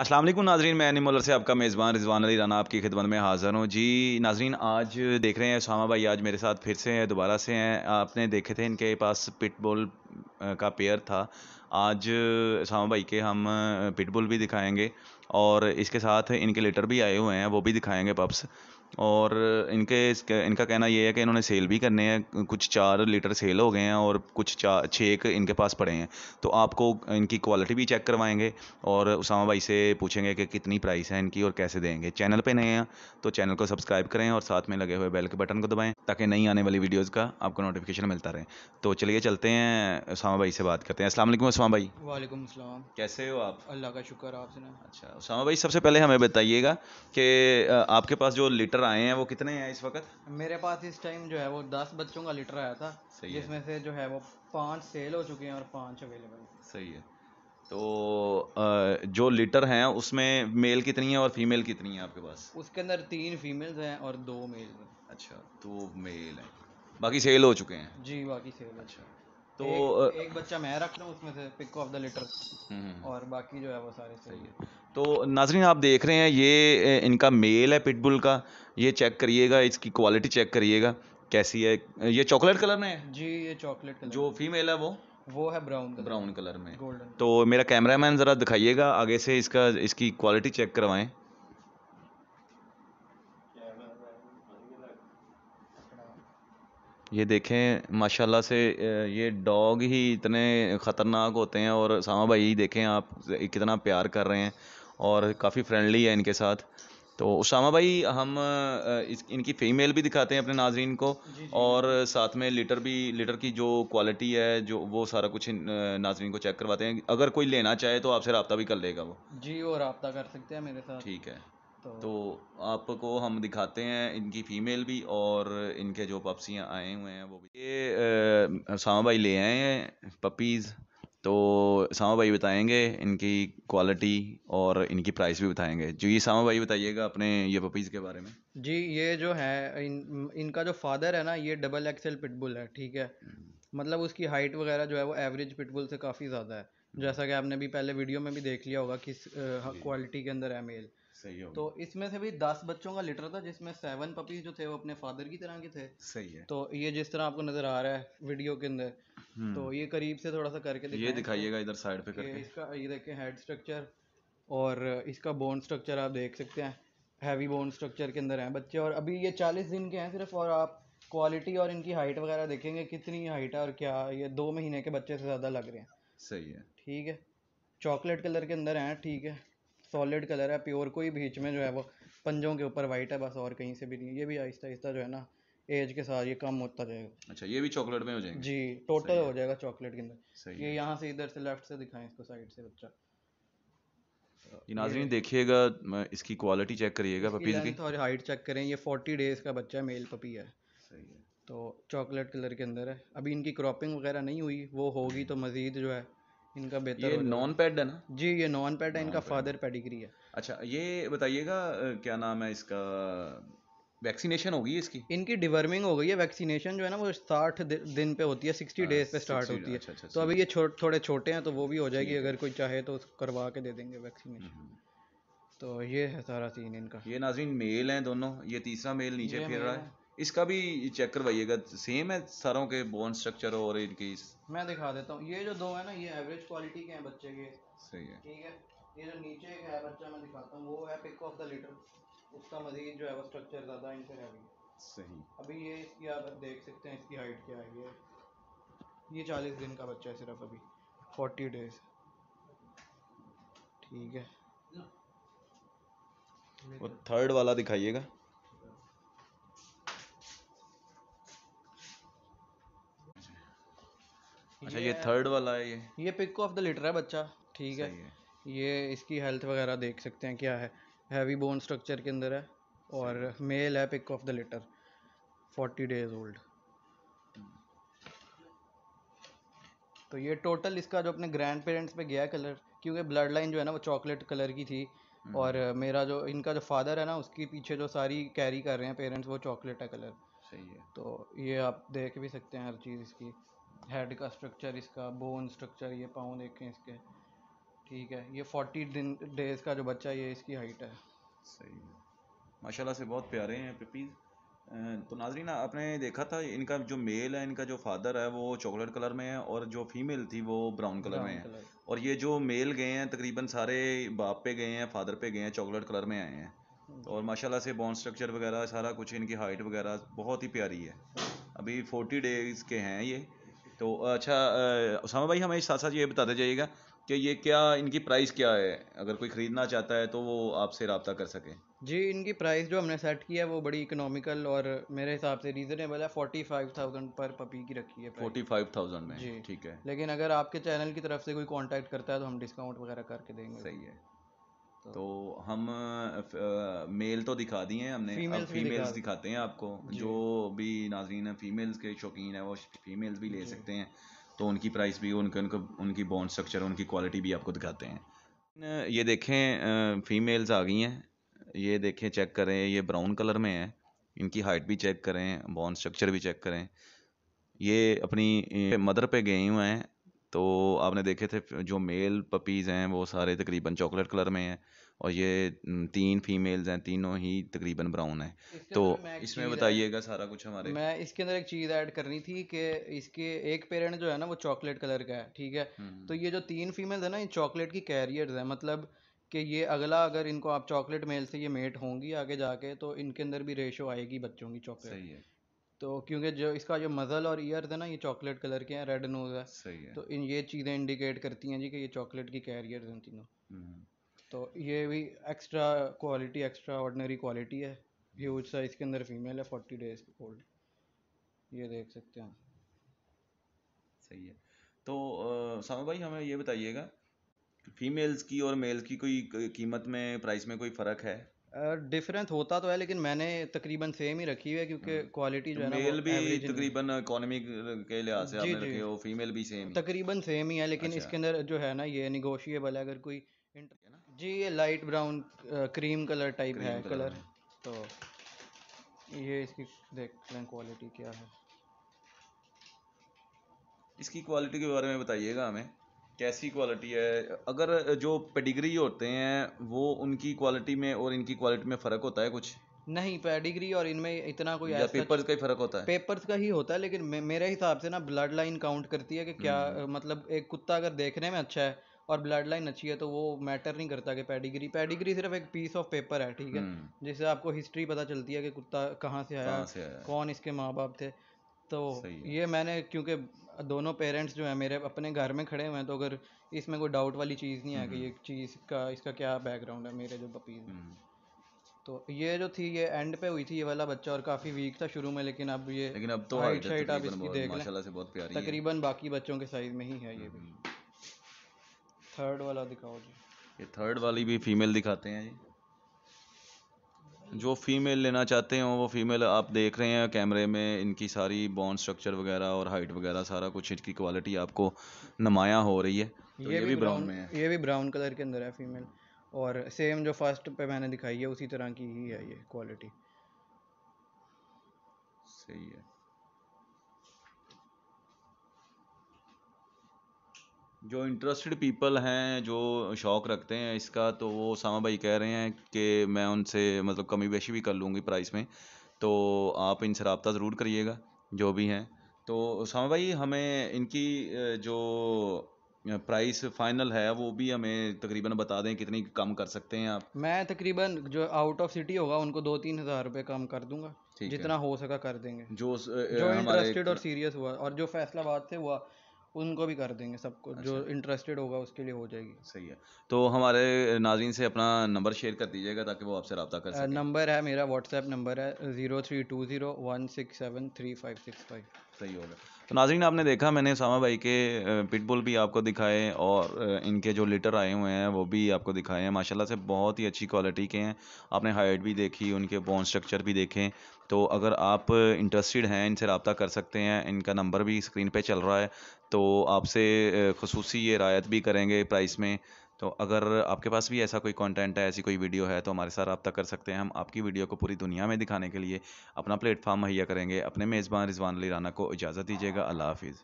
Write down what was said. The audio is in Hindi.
असलम नाजरीन मैं एनिमलर से आपका मेज़बान रिजवान अली राना आपकी खिदमत में हाज़िर हूँ जी नाजरीन आज देख रहे हैं उसामा भाई आज मेरे साथ फिर से हैं दोबारा से हैं आपने देखे थे इनके पास पिटबॉल का पेयर था आज उसामा भाई के हम पिटबॉल भी दिखाएंगे और इसके साथ इनके लेटर भी आए हुए हैं वो भी दिखाएंगे पप्स और इनके इनका कहना ये है कि इन्होंने सेल भी करने हैं कुछ चार लीटर सेल हो गए हैं और कुछ चार छः इनके पास पड़े हैं तो आपको इनकी क्वालिटी भी चेक करवाएंगे और उसामा भाई से पूछेंगे कि कितनी प्राइस है इनकी और कैसे देंगे चैनल पे नए हैं तो चैनल को सब्सक्राइब करें और साथ में लगे हुए बेल के बटन को दबाएँ ताकि नई आने वाली वीडियोज़ का आपको नोटिफिकेशन मिलता रहे तो चलिए चलते हैं उसामा भाई से बात करते हैं असल उसामा भाई वालेकुम कैसे हो आप अल्लाह का शुक्र आप अच्छा उसामा भाई सबसे पहले हमें बताइएगा कि आपके पास जो लीटर आए हैं वो कितने हैं इस वक्त मेरे पास इस टाइम जो है वो दस बच्चों का लीटर आया था जिसमें से जो है वो पाँच सेल हो चुके हैं और पाँच अवेलेबल सही है तो जो लीटर हैं उसमें मेल कितनी है और फीमेल कितनी है आपके पास उसके अंदर तीन फीमेल्स हैं और दो मेल अच्छा दो मेल हैं बाकी सेल हो चुके हैं जी बाकी सेल अच्छा तो एक, एक बच्चा मैं रख रहा हूँ उसमें से पिक ऑफ द लिटर और बाकी जो है वो सारे सही है तो नाजरीन आप देख रहे हैं ये इनका मेल है पिटबुल का ये चेक करिएगा इसकी क्वालिटी चेक करिएगा कैसी है ये चॉकलेट कलर में है जी ये चॉकलेट कलर जो फीमेल है वो वो है ब्राउन कलर ब्राउन कलर में गोल्डन तो मेरा कैमरा मैन ज़रा दिखाइएगा आगे से इसका इसकी क्वालिटी चेक करवाएं ये देखें माशाल्लाह से ये डॉग ही इतने ख़तरनाक होते हैं और सामा भाई ही देखें आप कितना प्यार कर रहे हैं और काफ़ी फ्रेंडली है इनके साथ तो उसामा भाई हम इस इनकी फ़ीमेल भी दिखाते हैं अपने नाजरीन को जी जी। और साथ में लीटर भी लीटर की जो क्वालिटी है जो वो सारा कुछ नाजरीन को चेक करवाते हैं अगर कोई लेना चाहे तो आपसे रबता भी कर लेगा वो जी वो रबता कर सकते हैं मेरे साथ ठीक है तो, तो आपको हम दिखाते हैं इनकी फ़ीमेल भी और इनके जो पपसियाँ आए हुए हैं वो भी ये सामा भाई ले आए हैं पपीज़ तो सामा भाई बताएंगे इनकी क्वालिटी और इनकी प्राइस भी बताएंगे जी सामा भाई बताइएगा अपने ये पपीज़ के बारे में जी ये जो है इन इनका जो फादर है ना ये डबल एक्सेल पिटबुल है ठीक है हम्म। मतलब उसकी हाइट वगैरह जो है वो एवरेज पिटबुल से काफ़ी ज़्यादा है जैसा कि आपने भी पहले वीडियो में भी देख लिया होगा किस क्वालिटी के अंदर है मेल सही हो तो इसमें से भी दस बच्चों का लिटर था जिसमें सेवन पपीज जो थे वो अपने फादर की तरह के थे सही है तो ये जिस तरह आपको नजर आ रहा है वीडियो के अंदर हम्म। तो ये करीब से थोड़ा सा करके ये दिखाइएगा इधर साइड पे करके इसका ये देखें हेड स्ट्रक्चर और इसका बोन स्ट्रक्चर आप देख सकते हैं हैवी बोन स्ट्रक्चर के अंदर हैं बच्चे और अभी ये चालीस दिन के हैं सिर्फ और आप क्वालिटी और इनकी हाइट वगैरह देखेंगे कितनी हाइट है और क्या ये दो महीने के बच्चे से ज़्यादा लग रहे हैं सही है ठीक है चॉकलेट कलर के अंदर हैं ठीक है सॉलिड कलर है प्योर कोई बीच में जो है वो पंजों के ऊपर वाइट है बस और कहीं से भी नहीं ये भी आहिस्ता आहिस्ता जो है ना एज के साथ ये कम होता जाएगा अच्छा ये भी चॉकलेट में हो जाएगा जी टोटल हो जाएगा चॉकलेट के अंदर ये यहाँ से इधर से लेफ्ट से दिखाएं इसको साइड से बच्चा ये नाजरीन देखिएगा इसकी क्वालिटी चेक करिएगा पपी की और हाइट चेक करें ये फोर्टी डेज़ का बच्चा है मेल पपी है सही है तो चॉकलेट कलर के अंदर है अभी इनकी क्रॉपिंग वगैरह नहीं हुई वो होगी तो मज़ीद जो है इनका बेहतर ये नॉन पैड है ना जी ये नॉन पैड है इनका फादर पेडिग्री है अच्छा ये बताइएगा क्या नाम है इसका वैक्सीनेशन होगी इसकी इनकी डिवर्मिंग हो गई है वैक्सीनेशन जो है ना वो साठ दिन पे होती है सिक्सटी डेज पे स्टार्ट अच्छा, होती है अच्छा, अच्छा, तो अभी ये छो, थोड़े छोटे हैं तो वो भी हो जाएगी अगर कोई चाहे तो करवा के दे देंगे वैक्सीनेशन हम्म, हम्म। तो ये है सारा सीन इनका ये नाजीन मेल हैं दोनों ये तीसरा मेल नीचे फिर रहा है इसका भी चेक करवाइएगा सेम है सरों के बोन स्ट्रक्चर और इनकी मैं दिखा देता हूँ ये जो दो है ना ये एवरेज क्वालिटी के हैं बच्चे के सही है ठीक है ये जो नीचे एक है बच्चा मैं दिखाता हूँ वो है पिक ऑफ द लीटर उसका मजीद जो है वो स्ट्रक्चर ज़्यादा इनसे हैवी सही अभी ये इसकी आप देख सकते हैं इसकी हाइट क्या है ये ये चालीस दिन का बच्चा है सिर्फ अभी फोर्टी डेज ठीक है वो थर्ड वाला दिखाइएगा अच्छा ये, ये थर्ड वाला है ये ये पिक ऑफ द लिटर है बच्चा ठीक है।, है ये इसकी हेल्थ वगैरह देख सकते हैं क्या है हैवी बोन स्ट्रक्चर के अंदर है और मेल है pick of the litter forty days old तो ये टोटल इसका जो अपने ग्रैंड पेरेंट्स पे गया कलर क्योंकि ब्लड लाइन जो है ना वो चॉकलेट कलर की थी हम्म। और मेरा जो इनका जो फादर है ना उसके पीछे जो सारी कैरी कर रहे हैं पेरेंट्स वो चॉकलेट है कलर सही है तो ये आप देख भी सकते हैं हर चीज़ इसकी हेड का स्ट्रक्चर इसका बोन स्ट्रक्चर ये पाँव देखें इसके ठीक है ये फोर्टी दिन डेज का जो बच्चा ये इसकी हाइट है सही माशाल्लाह से बहुत प्यारे हैं पिपीज़ तो नाजरीन आपने देखा था इनका जो मेल है इनका जो फादर है वो चॉकलेट कलर में है और जो फीमेल थी वो ब्राउन कलर में है और ये जो मेल गए हैं तकरीबन सारे बाप पे गए हैं फादर पे गए हैं चॉकलेट कलर में आए हैं और माशाल्लाह से बॉन स्ट्रक्चर वगैरह सारा कुछ इनकी हाइट वगैरह बहुत ही प्यारी है अभी फोर्टी डेज़ के हैं ये तो अच्छा उसामा भाई हमें साथ साथ ये बताते जाइएगा कि ये क्या इनकी प्राइस क्या है अगर कोई ख़रीदना चाहता है तो वो आपसे रबता कर सके जी इनकी प्राइस जो हमने सेट की है वो बड़ी इकोनॉमिकल और मेरे हिसाब से रीज़नेबल है फोर्टी फाइव थाउजेंड पर पपी की रखी है फोर्टी फाइव थाउजेंड में जी ठीक है लेकिन अगर आपके चैनल की तरफ से कोई कॉन्टैक्ट करता है तो हम डिस्काउंट वगैरह करके देंगे सही है तो, तो हम मेल तो दिखा दिए हैं हमने फीमेल्स अब फीमेल्स दिखा... दिखाते हैं आपको जो भी नाजरीन है फीमेल्स के शौकीन है वो फीमेल्स भी ले सकते हैं तो उनकी प्राइस भी उनके उनको उनकी बॉन्ड स्ट्रक्चर उनकी क्वालिटी भी आपको दिखाते हैं ये देखें फीमेल्स आ गई हैं ये देखें चेक करें ये ब्राउन कलर में है इनकी हाइट भी चेक करें बॉन्ड स्ट्रक्चर भी चेक करें ये अपनी मदर पे गए हुए हैं तो आपने देखे थे जो मेल पपीज़ हैं वो सारे तकरीबन चॉकलेट कलर में हैं और ये तीन फीमेल्स हैं तीनों ही तकरीबन ब्राउन हैं तो इसमें बताइएगा सारा कुछ हमारे मैं इसके अंदर एक चीज़ ऐड करनी थी कि इसके एक पेरेंट जो है ना वो चॉकलेट कलर का है ठीक है हम्म, हम्म। तो ये जो तीन फीमेल्स है ना ये चॉकलेट की कैरियर्स हैं मतलब कि ये अगला अगर इनको आप चॉकलेट मेल से ये मेट होंगी आगे जाके तो इनके अंदर भी रेशो आएगी बच्चों की चॉकलेट तो क्योंकि जो इसका जो मज़ल और ईयर है ना ये चॉकलेट कलर के हैं रेड नोज है सही है तो इन ये चीज़ें इंडिकेट करती हैं जी कि ये चॉकलेट की कैरियर हैं तीनों हम्म। तो ये भी extra quality extraordinary quality है ह्यूज साइज़ के अंदर फीमेल है फोर्टी डेज ओल्ड ये देख सकते हैं सही है तो सामा भाई हमें ये बताइएगा फीमेल्स की और मेल्स की कोई कीमत में प्राइस में कोई फ़र्क है डिफरेंस होता तो है लेकिन मैंने तकरीबन सेम ही रखी है क्योंकि क्वालिटी हम्म। जो तो है मेल भी तकरीबन इकोनॉमी के लिहाज से आपने रखे हो फीमेल भी सेम तकरीबन सेम ही है लेकिन अच्छा। इसके अंदर जो है ना ये निगोशिएबल है अगर कोई जी ये light brown cream colour type है कलर तो ये इसकी देख लें क्वालिटी क्या है इसकी क्वालिटी के बारे में बताइएगा हमें कैसी क्वालिटी है अगर जो पेडिग्री होते हैं वो उनकी क्वालिटी में और इनकी क्वालिटी में फ़र्क होता है कुछ नहीं पेडिग्री और इनमें इतना कोई या पेपर्स का ही फर्क होता है पेपर्स का ही होता है लेकिन मेरे हिसाब से ना ब्लड लाइन काउंट करती है कि क्या हम्म, हम्म। मतलब एक कुत्ता अगर देखने में अच्छा है और ब्लड लाइन अच्छी है तो वो मैटर नहीं करता कि पेडिग्री पेडिग्री सिर्फ एक पीस ऑफ पेपर है ठीक है हम्म। जिससे आपको हिस्ट्री पता चलती है कि कुत्ता कहाँ से आया कौन इसके माँ बाप थे तो ये मैंने क्योंकि दोनों पेरेंट्स जो है मेरे अपने घर में खड़े हुए हैं तो अगर इसमें कोई डाउट वाली चीज़ नहीं है कि हम्म। ये चीज़ का इसका क्या बैकग्राउंड है मेरे जो पपीज़ हम्म। तो ये जो थी ये एंड पे हुई थी ये वाला बच्चा और काफ़ी वीक था शुरू में लेकिन अब ये लेकिन अब तो हाइट शाइट आप इसकी देख से बहुत प्यारी तकरीबन बाकी बच्चों के साइज में ही है ये भी थर्ड हम्म। वाला दिखाओ जी ये थर्ड वाली भी फीमेल दिखाते हैं जी जो फीमेल लेना चाहते हो वो फीमेल आप देख रहे हैं कैमरे में इनकी सारी बॉन स्ट्रक्चर वगैरह और हाइट वगैरह सारा कुछ इनकी क्वालिटी आपको नमाया हो रही है तो ये, ये भी ब्राउन में है ये भी ब्राउन कलर के अंदर है फीमेल और सेम जो फर्स्ट पे मैंने दिखाई है उसी तरह की ही है ये क्वालिटी सही है जो इंटरेस्टेड पीपल हैं जो शौक़ रखते हैं इसका तो वो सामा भाई कह रहे हैं कि मैं उनसे मतलब कमी बेशी भी कर लूँगी प्राइस में तो आप इनसे रबता ज़रूर करिएगा जो भी हैं तो सामा भाई हमें इनकी जो प्राइस फाइनल है वो भी हमें तकरीबन बता दें कितनी कम कर सकते हैं आप मैं तकरीबन जो आउट ऑफ सिटी होगा उनको दो तीन हज़ार रुपये कम कर दूंगा जितना हो सका कर देंगे जो जो इंटरेस्टेड और सीरियस हुआ और जो फैसलाबाद से हुआ उनको भी कर देंगे सबको अच्छा। जो इंटरेस्टेड होगा उसके लिए हो जाएगी सही है तो हमारे नाजीन से अपना नंबर शेयर कर दीजिएगा ताकि वो आपसे रब्ता कर सके नंबर है मेरा व्हाट्सएप नंबर है zero three two zero one six seven three five six five सही होगा तो नाजरीन आपने देखा मैंने सामा भाई के पिटबुल भी आपको दिखाए और इनके जो लीटर आए हुए हैं वो भी आपको दिखाए हैं माशाल्लाह से बहुत ही अच्छी क्वालिटी के हैं आपने हाइट भी देखी उनके बोन स्ट्रक्चर भी देखें तो अगर आप इंटरेस्टेड हैं इनसे रबता कर सकते हैं इनका नंबर भी स्क्रीन पर चल रहा है तो आपसे खसूसी ये रायत भी करेंगे प्राइस में तो अगर आपके पास भी ऐसा कोई कंटेंट है ऐसी कोई वीडियो है तो हमारे साथ रब्ता कर सकते हैं हम आपकी वीडियो को पूरी दुनिया में दिखाने के लिए अपना प्लेटफॉर्म मुहैया करेंगे अपने मेज़बान रिजवान अली राना को इजाज़त दीजिएगा अल्लाह हाफिज़